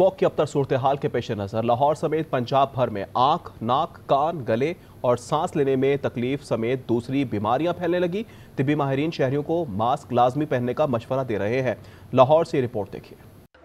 मौक की अब तक सूरत हाल के पेश नज़र लाहौर समेत पंजाब भर में आँख नाक कान गले और सांस लेने में तकलीफ समेत दूसरी बीमारियां फैलने लगी तिबी माहरीन शहरियों को मास्क लाजमी पहनने का मशवरा दे रहे हैं लाहौर से रिपोर्ट देखिए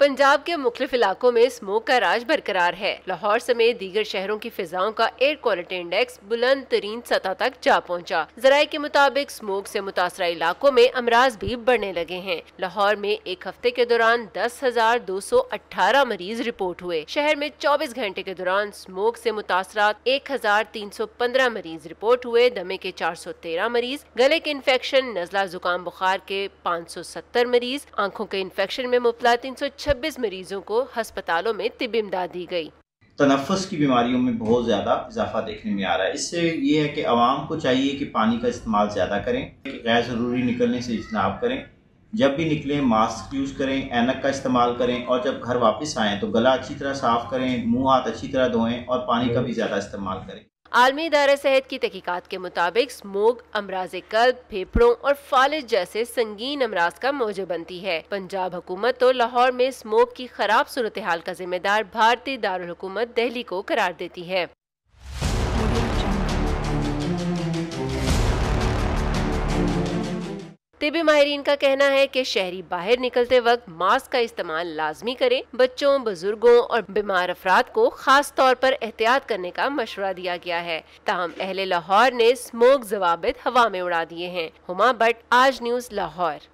पंजाब के मुख्तलिफ इलाकों में स्मोक का राज बरकरार है लाहौर समेत दीगर शहरों की फिजाओं का एयर क्वालिटी इंडेक्स बुलंद तरीन सतह तक जा पहुँचा जराये के मुताबिक स्मोक ऐसी मुतासरा इलाकों में अमराज भी बढ़ने लगे हैं लाहौर में एक हफ्ते के दौरान दस हजार दो सौ अठारह मरीज रिपोर्ट हुए शहर में चौबीस घंटे के दौरान स्मोक ऐसी मुतासर एक हजार तीन सौ पंद्रह मरीज रिपोर्ट हुए दमे के चार सौ तेरह मरीज गले के इन्फेक्शन नजला जुकाम बुखार के पाँच सौ सत्तर मरीज आँखों के इन्फेक्शन में मुबला तीन सौ 26 मरीजों को अस्पतालों में तिब इमदाद दी गई तनफस की बीमारियों में बहुत ज़्यादा इजाफा देखने में आ रहा है इससे ये है कि आवाम को चाहिए कि पानी का इस्तेमाल ज़्यादा करें गैर ज़रूरी निकलने से इजनाब करें जब भी निकलें मास्क यूज़ करें ऐनक का इस्तेमाल करें और जब घर वापस आएं तो गला अच्छी तरह साफ़ करें मुंह हाथ अच्छी तरह धोएं और पानी का भी ज़्यादा इस्तेमाल करें आलमी इदार सेहत की तहकीकत के मुताबिक स्मोग अमराज कल्ब फेफड़ों और फालिज जैसे संगीन अमराज का मौजह बनती है पंजाब हुकूमत और तो लाहौर में स्मोग की खराब सूरत हाल का जिम्मेदार भारतीय दारकूमत दहली को करार देती है तिबी माहरीन का कहना है कि शहरी बाहर निकलते वक्त मास्क का इस्तेमाल लाजमी करें बच्चों बुजुर्गों और बीमार अफराद को खास तौर पर एहतियात करने का मशवरा दिया गया है तहम अहल लाहौर ने स्मोक जवाब हवा में उड़ा दिए हैं हुमा भट्ट आज न्यूज लाहौर